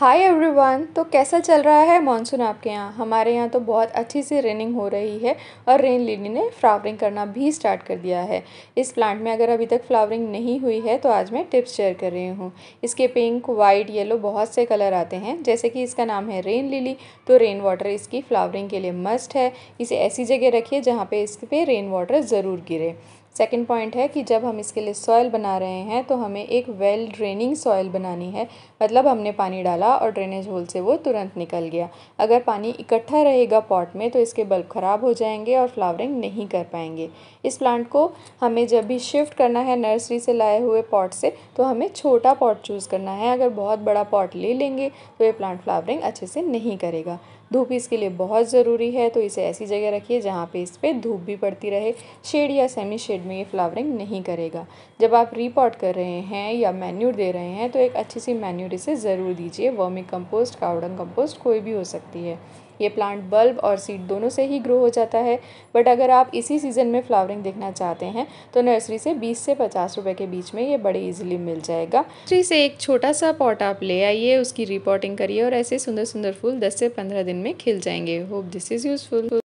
hi everyone तो कैसा चल रहा है मानसून आपके यहाँ हमारे यहाँ तो बहुत अच्छी सी रेनिंग हो रही है और रेन लिली ने फ्लावरिंग करना भी स्टार्ट कर दिया है इस प्लांट में अगर अभी तक फ्लावरिंग नहीं हुई है तो आज मैं टिप्स शेयर कर रही हूँ इसके पिंक वाइट येलो बहुत से कलर आते हैं जैसे कि इसका नाम है रेन लिली तो रेन वाटर इसकी फ्लावरिंग के लिए मस्ट है इसे ऐसी जगह रखिए जहाँ पर इस पर रेन वाटर ज़रूर गिरे सेकेंड पॉइंट है कि जब हम इसके लिए सॉयल बना रहे हैं तो हमें एक वेल ड्रेनिंग सॉयल बनानी है मतलब हमने पानी डाला और ड्रेनेज होल से वो तुरंत निकल गया अगर पानी इकट्ठा रहेगा पॉट में तो इसके बल्ब ख़राब हो जाएंगे और फ्लावरिंग नहीं कर पाएंगे इस प्लांट को हमें जब भी शिफ्ट करना है नर्सरी से लाए हुए पॉट से तो हमें छोटा पॉट चूज़ करना है अगर बहुत बड़ा पॉट ले लेंगे तो ये प्लांट फ्लावरिंग अच्छे से नहीं करेगा धूप इसके लिए बहुत ज़रूरी है तो इसे ऐसी जगह रखिए जहाँ पे इस पर धूप भी पड़ती रहे शेड या सेमी शेड में ये फ्लावरिंग नहीं करेगा जब आप रीपॉट कर रहे हैं या मैन्यूर दे रहे हैं तो एक अच्छी सी मैन्यूर इसे ज़रूर दीजिए वर्मिक कम्पोस्ट कावड़न कम्पोस्ट कोई भी हो सकती है ये प्लांट बल्ब और सीड दोनों से ही ग्रो हो जाता है बट अगर आप इसी सीज़न में फ्लावरिंग देखना चाहते हैं तो नर्सरी से बीस से पचास रुपए के बीच में ये बड़े इजीली मिल जाएगा नर्सरी से एक छोटा सा पॉट आप ले आइए उसकी रिपोर्टिंग करिए और ऐसे सुंदर सुंदर फूल दस से पंद्रह दिन में खिल जाएंगे होप दिस इज़ यूजफुल